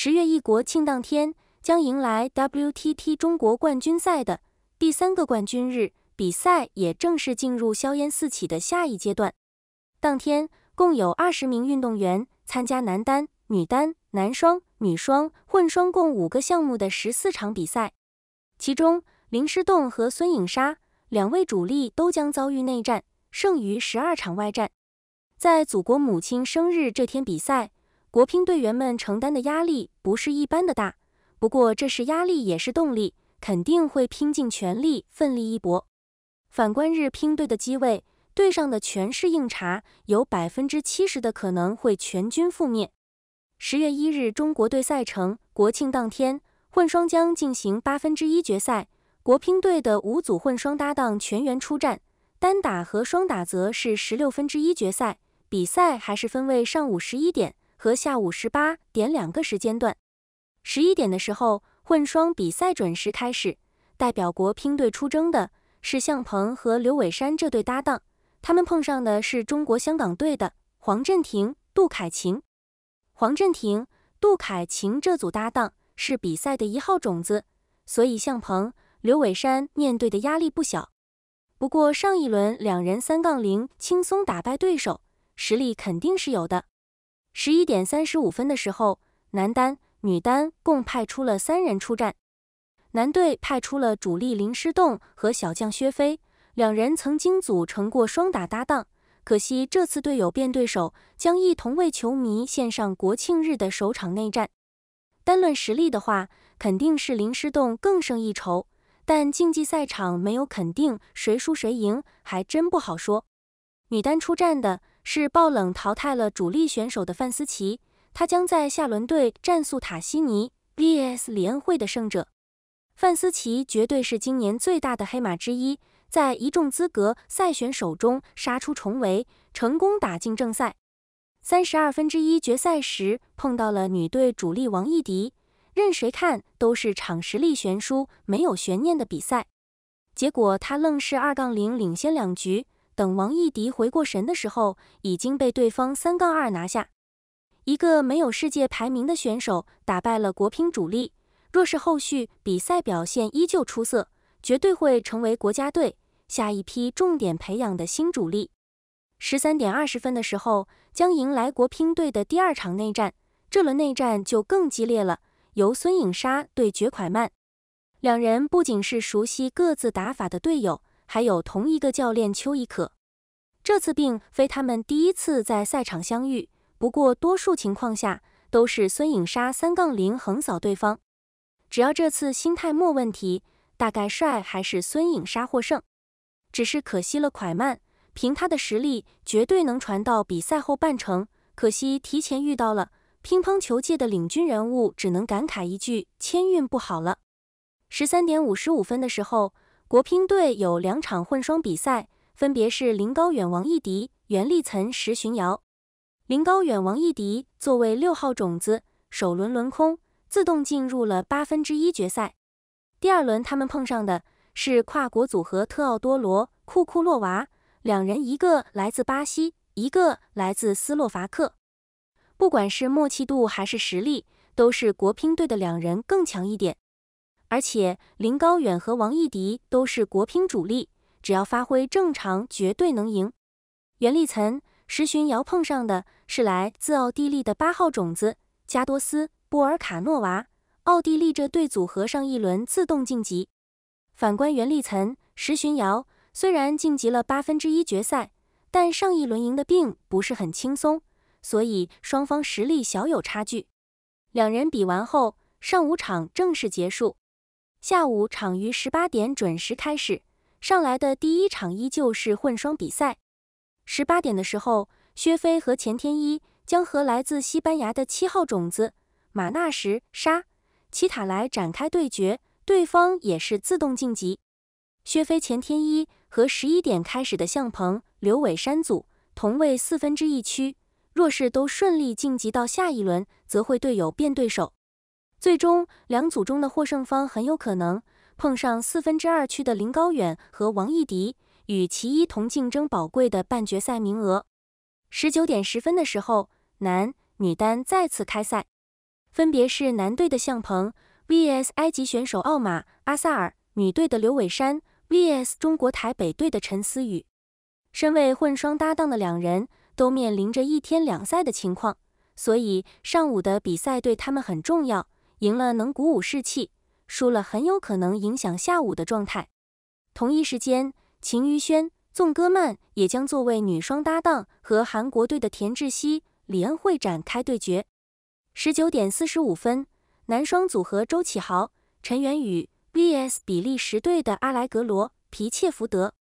十月一国庆当天，将迎来 WTT 中国冠军赛的第三个冠军日，比赛也正式进入硝烟四起的下一阶段。当天共有二十名运动员参加男单、女单、男双、女双、混双共五个项目的十四场比赛，其中林诗栋和孙颖莎两位主力都将遭遇内战，剩余十二场外战。在祖国母亲生日这天，比赛。国乒队员们承担的压力不是一般的大，不过这是压力也是动力，肯定会拼尽全力，奋力一搏。反观日乒队的机位，队上的全是硬茬，有百分之七十的可能会全军覆灭。十月一日，中国队赛程，国庆当天，混双将进行八分之一决赛，国乒队的五组混双搭档全员出战，单打和双打则是十六分之一决赛，比赛还是分为上午十一点。和下午十八点两个时间段，十一点的时候混双比赛准时开始。代表国乒队出征的是向鹏和刘伟山这对搭档，他们碰上的是中国香港队的黄镇廷、杜凯琴。黄镇廷、杜凯琴这组搭档是比赛的一号种子，所以向鹏、刘伟山面对的压力不小。不过上一轮两人三杠零轻松打败对手，实力肯定是有的。十一点三十五分的时候，男单、女单共派出了三人出战。男队派出了主力林诗栋和小将薛飞，两人曾经组成过双打搭档，可惜这次队友变对手，将一同为球迷献上国庆日的首场内战。单论实力的话，肯定是林诗栋更胜一筹，但竞技赛场没有肯定谁输谁赢，还真不好说。女单出战的。是爆冷淘汰了主力选手的范思琪，他将在下轮对战素塔西尼 vs 李恩惠的胜者。范思琪绝对是今年最大的黑马之一，在一众资格赛选手中杀出重围，成功打进正赛。三十二分之一决赛时碰到了女队主力王艺迪，任谁看都是场实力悬殊、没有悬念的比赛。结果他愣是二杠零领先两局。等王艺迪回过神的时候，已经被对方三杠二拿下。一个没有世界排名的选手打败了国乒主力，若是后续比赛表现依旧出色，绝对会成为国家队下一批重点培养的新主力。十三点二十分的时候，将迎来国乒队的第二场内战，这轮内战就更激烈了，由孙颖莎对决蒯曼，两人不仅是熟悉各自打法的队友。还有同一个教练邱贻可，这次并非他们第一次在赛场相遇，不过多数情况下都是孙颖莎三杠零横扫对方。只要这次心态莫问题，大概率还是孙颖莎获胜。只是可惜了蒯曼，凭她的实力绝对能传到比赛后半程，可惜提前遇到了乒乓球界的领军人物，只能感慨一句：千运不好了。十三点五十五分的时候。国乒队有两场混双比赛，分别是林高远王艺迪、袁励岑石洵瑶。林高远王艺迪作为六号种子，首轮轮空，自动进入了八分之一决赛。第二轮他们碰上的是跨国组合特奥多罗库库洛娃，两人一个来自巴西，一个来自斯洛伐克。不管是默契度还是实力，都是国乒队的两人更强一点。而且林高远和王艺迪都是国乒主力，只要发挥正常，绝对能赢。袁励岑、石洵瑶碰上的是来自奥地利的八号种子加多斯·波尔卡诺娃。奥地利这对组合上一轮自动晋级。反观袁励岑、石洵瑶，虽然晋级了八分之一决赛，但上一轮赢的并不是很轻松，所以双方实力小有差距。两人比完后，上午场正式结束。下午场于十八点准时开始，上来的第一场依旧是混双比赛。十八点的时候，薛飞和钱天一将和来自西班牙的七号种子马纳什沙奇塔莱展开对决，对方也是自动晋级。薛飞钱天一和十一点开始的向鹏刘伟山组同位四分之一区，若是都顺利晋级到下一轮，则会队友变对手。最终两组中的获胜方很有可能碰上四分之二区的林高远和王艺迪，与其一同竞争宝贵的半决赛名额。十九点十分的时候，男女单再次开赛，分别是男队的向鹏 vs 埃及选手奥马阿萨尔，女队的刘伟山 vs 中国台北队的陈思雨。身为混双搭档的两人，都面临着一天两赛的情况，所以上午的比赛对他们很重要。赢了能鼓舞士气，输了很有可能影响下午的状态。同一时间，秦于轩、纵歌曼也将作为女双搭档和韩国队的田志希、李恩惠展开对决。十九点四十五分，男双组合周启豪、陈元宇 vs 比利时队的阿莱格罗·皮切福德。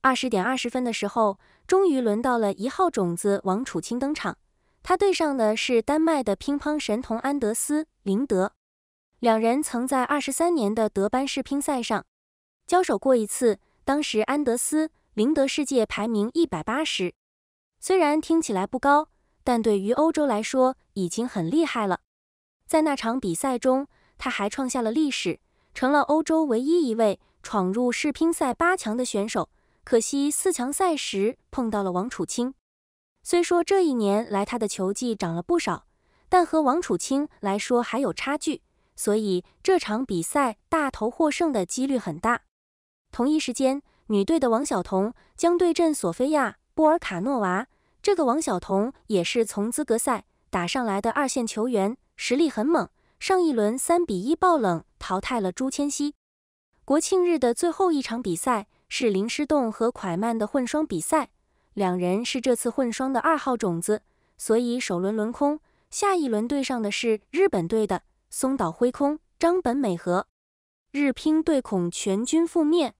二十点二十分的时候，终于轮到了一号种子王楚钦登场。他对上的是丹麦的乒乓神童安德斯·林德，两人曾在二十三年的德班世乒赛上交手过一次。当时安德斯·林德世界排名一百八十，虽然听起来不高，但对于欧洲来说已经很厉害了。在那场比赛中，他还创下了历史，成了欧洲唯一一位闯入世乒赛八强的选手。可惜四强赛时碰到了王楚钦。虽说这一年来他的球技涨了不少，但和王楚钦来说还有差距，所以这场比赛大头获胜的几率很大。同一时间，女队的王晓彤将对阵索菲亚·波尔卡诺娃。这个王晓彤也是从资格赛打上来的二线球员，实力很猛，上一轮三比一爆冷淘汰了朱芊曦。国庆日的最后一场比赛是林诗栋和蒯曼的混双比赛。两人是这次混双的二号种子，所以首轮轮空。下一轮对上的是日本队的松岛辉空、张本美和。日乒队恐全军覆灭。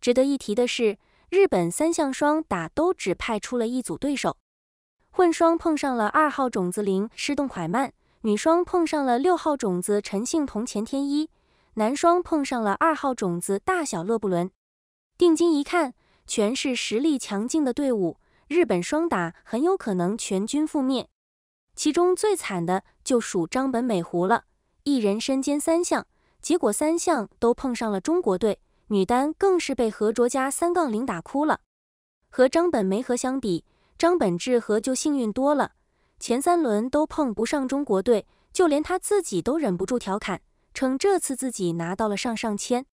值得一提的是，日本三项双打都只派出了一组对手。混双碰上了二号种子林诗栋、蒯曼，女双碰上了六号种子陈幸同、钱天一，男双碰上了二号种子大小勒布伦。定睛一看。全是实力强劲的队伍，日本双打很有可能全军覆灭。其中最惨的就属张本美壶了，一人身兼三项，结果三项都碰上了中国队。女单更是被何卓佳三杠零打哭了。和张本美和相比，张本智和就幸运多了，前三轮都碰不上中国队，就连他自己都忍不住调侃，称这次自己拿到了上上签。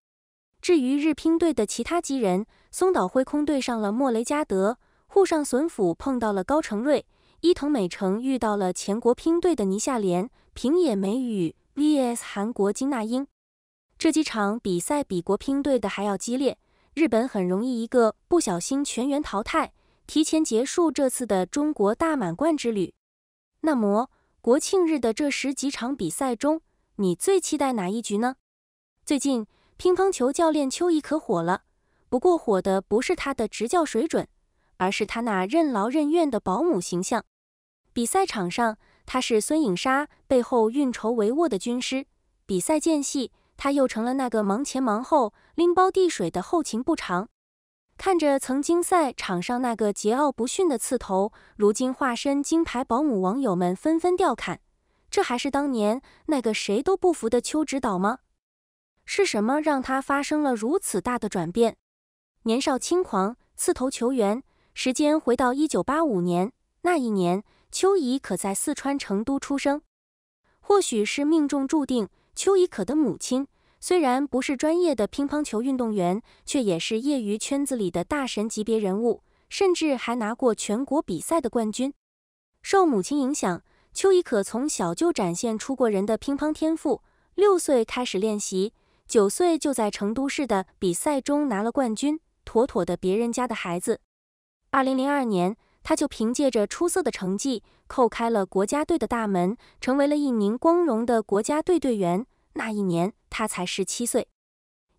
至于日乒队的其他几人，松岛辉空对上了莫雷加德，沪上隼辅碰到了高成瑞，伊藤美诚遇到了前国乒队的倪夏莲，平野美宇 vs 韩国金娜英。这几场比赛比国乒队的还要激烈，日本很容易一个不小心全员淘汰，提前结束这次的中国大满贯之旅。那么国庆日的这十几场比赛中，你最期待哪一局呢？最近乒乓球教练邱贻可火了。不过火的不是他的执教水准，而是他那任劳任怨的保姆形象。比赛场上，他是孙颖莎背后运筹帷幄的军师；比赛间隙，他又成了那个忙前忙后、拎包递水的后勤部长。看着曾经赛场上那个桀骜不驯的刺头，如今化身金牌保姆，网友们纷纷调侃：这还是当年那个谁都不服的邱指导吗？是什么让他发生了如此大的转变？年少轻狂，刺头球员。时间回到一九八五年，那一年，邱贻可在四川成都出生。或许是命中注定，邱贻可的母亲虽然不是专业的乒乓球运动员，却也是业余圈子里的大神级别人物，甚至还拿过全国比赛的冠军。受母亲影响，邱贻可从小就展现出过人的乒乓天赋，六岁开始练习，九岁就在成都市的比赛中拿了冠军。妥妥的别人家的孩子。二零零二年，他就凭借着出色的成绩，叩开了国家队的大门，成为了一名光荣的国家队队员。那一年，他才十七岁。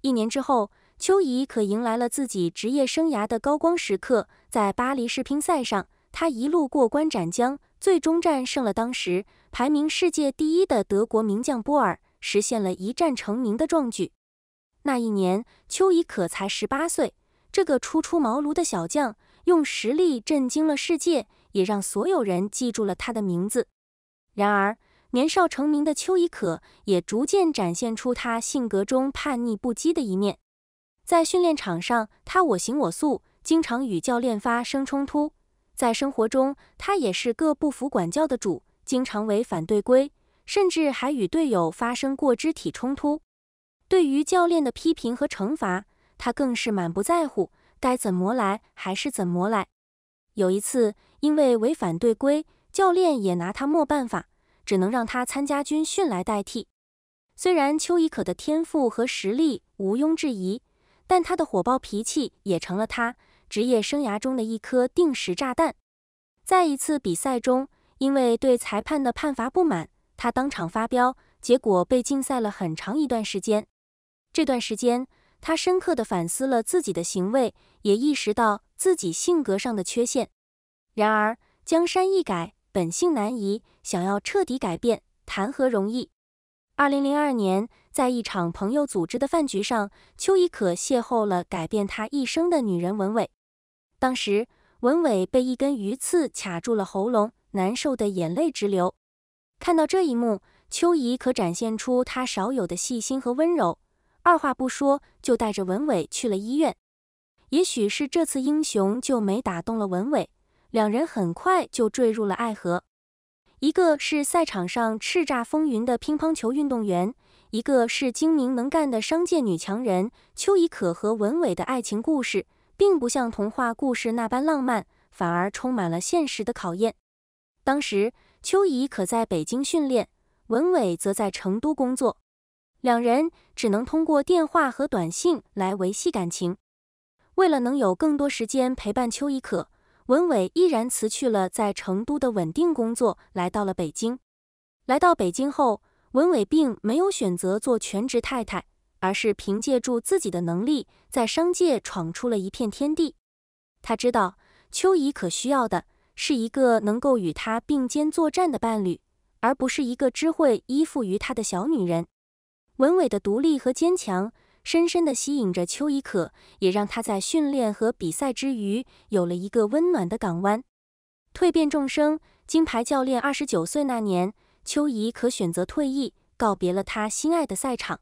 一年之后，邱贻可迎来了自己职业生涯的高光时刻，在巴黎世乒赛上，他一路过关斩将，最终战胜了当时排名世界第一的德国名将波尔，实现了一战成名的壮举。那一年，邱贻可才十八岁。这个初出茅庐的小将用实力震惊了世界，也让所有人记住了他的名字。然而，年少成名的邱贻可也逐渐展现出他性格中叛逆不羁的一面。在训练场上，他我行我素，经常与教练发生冲突；在生活中，他也是个不服管教的主，经常违反队规，甚至还与队友发生过肢体冲突。对于教练的批评和惩罚，他更是满不在乎，该怎么来还是怎么来。有一次，因为违反队规，教练也拿他没办法，只能让他参加军训来代替。虽然邱贻可的天赋和实力毋庸置疑，但他的火爆脾气也成了他职业生涯中的一颗定时炸弹。在一次比赛中，因为对裁判的判罚不满，他当场发飙，结果被禁赛了很长一段时间。这段时间，他深刻地反思了自己的行为，也意识到自己性格上的缺陷。然而，江山易改，本性难移，想要彻底改变，谈何容易？二零零二年，在一场朋友组织的饭局上，邱怡可邂逅了改变他一生的女人文伟。当时，文伟被一根鱼刺卡住了喉咙，难受的眼泪直流。看到这一幕，邱怡可展现出他少有的细心和温柔。二话不说，就带着文伟去了医院。也许是这次英雄救美打动了文伟，两人很快就坠入了爱河。一个是赛场上叱咤风云的乒乓球运动员，一个是精明能干的商界女强人。邱怡可和文伟的爱情故事，并不像童话故事那般浪漫，反而充满了现实的考验。当时，邱怡可在北京训练，文伟则在成都工作。两人只能通过电话和短信来维系感情。为了能有更多时间陪伴邱贻可，文伟毅然辞去了在成都的稳定工作，来到了北京。来到北京后，文伟并没有选择做全职太太，而是凭借住自己的能力，在商界闯出了一片天地。他知道邱贻可需要的是一个能够与他并肩作战的伴侣，而不是一个只会依附于他的小女人。文伟的独立和坚强，深深地吸引着邱贻可，也让他在训练和比赛之余，有了一个温暖的港湾。蜕变众生，金牌教练二十九岁那年，邱怡可选择退役，告别了他心爱的赛场。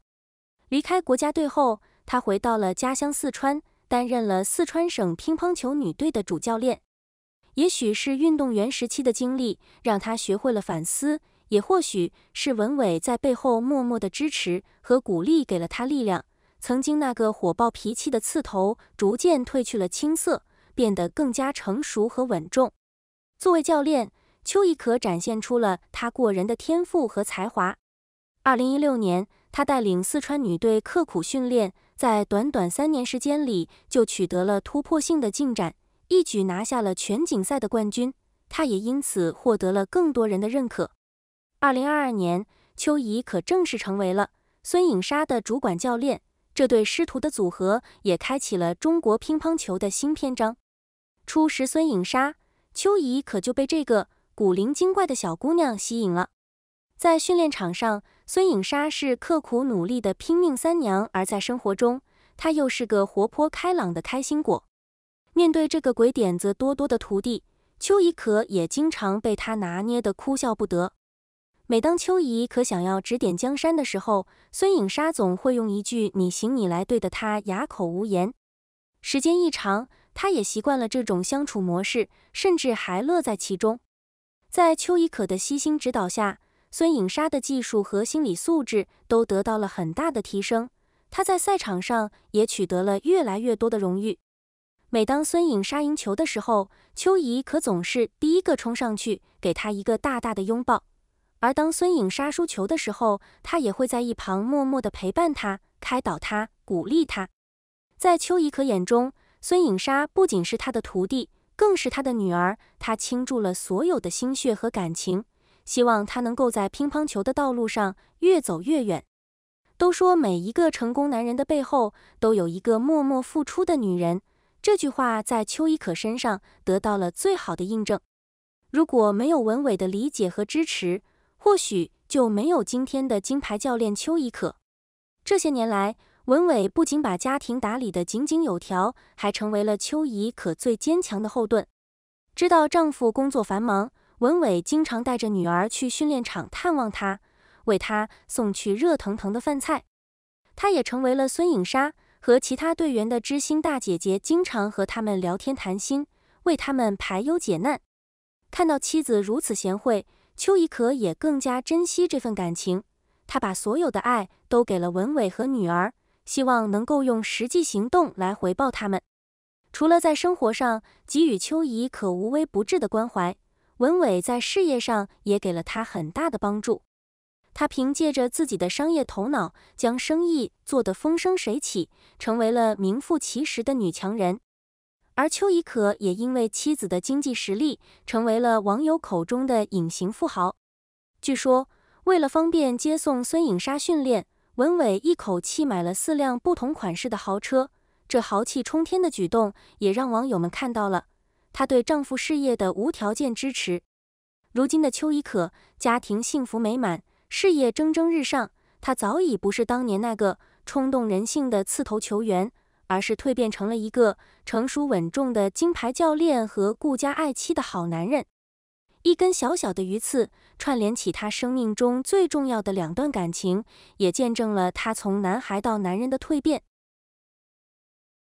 离开国家队后，他回到了家乡四川，担任了四川省乒乓球女队的主教练。也许是运动员时期的经历，让她学会了反思。也或许是文伟在背后默默的支持和鼓励给了他力量。曾经那个火爆脾气的刺头，逐渐褪去了青涩，变得更加成熟和稳重。作为教练，邱贻可展现出了他过人的天赋和才华。二零一六年，他带领四川女队刻苦训练，在短短三年时间里就取得了突破性的进展，一举拿下了全锦赛的冠军。他也因此获得了更多人的认可。二零二二年，邱怡可正式成为了孙颖莎的主管教练。这对师徒的组合也开启了中国乒乓球的新篇章。初识孙颖莎，邱怡可就被这个古灵精怪的小姑娘吸引了。在训练场上，孙颖莎是刻苦努力的拼命三娘；而在生活中，她又是个活泼开朗的开心果。面对这个鬼点子多多的徒弟，邱怡可也经常被她拿捏得哭笑不得。每当邱怡可想要指点江山的时候，孙颖莎总会用一句“你行你来”对的他哑口无言。时间一长，他也习惯了这种相处模式，甚至还乐在其中。在邱怡可的悉心指导下，孙颖莎的技术和心理素质都得到了很大的提升。她在赛场上也取得了越来越多的荣誉。每当孙颖莎赢球的时候，邱怡可总是第一个冲上去，给她一个大大的拥抱。而当孙颖莎输球的时候，他也会在一旁默默的陪伴她、开导她、鼓励她。在邱贻可眼中，孙颖莎不仅是他的徒弟，更是他的女儿。他倾注了所有的心血和感情，希望她能够在乒乓球的道路上越走越远。都说每一个成功男人的背后都有一个默默付出的女人，这句话在邱贻可身上得到了最好的印证。如果没有文伟的理解和支持，或许就没有今天的金牌教练邱怡可。这些年来，文伟不仅把家庭打理得井井有条，还成为了邱怡可最坚强的后盾。知道丈夫工作繁忙，文伟经常带着女儿去训练场探望她，为她送去热腾腾的饭菜。他也成为了孙颖莎和其他队员的知心大姐姐，经常和他们聊天谈心，为他们排忧解难。看到妻子如此贤惠。邱怡可也更加珍惜这份感情，她把所有的爱都给了文伟和女儿，希望能够用实际行动来回报他们。除了在生活上给予邱怡可无微不至的关怀，文伟在事业上也给了她很大的帮助。他凭借着自己的商业头脑，将生意做得风生水起，成为了名副其实的女强人。而邱贻可也因为妻子的经济实力，成为了网友口中的隐形富豪。据说，为了方便接送孙颖莎训练，文伟一口气买了四辆不同款式的豪车。这豪气冲天的举动，也让网友们看到了他对丈夫事业的无条件支持。如今的邱贻可，家庭幸福美满，事业蒸蒸日上。他早已不是当年那个冲动人性的刺头球员。而是蜕变成了一个成熟稳重的金牌教练和顾家爱妻的好男人。一根小小的鱼刺，串联起他生命中最重要的两段感情，也见证了他从男孩到男人的蜕变。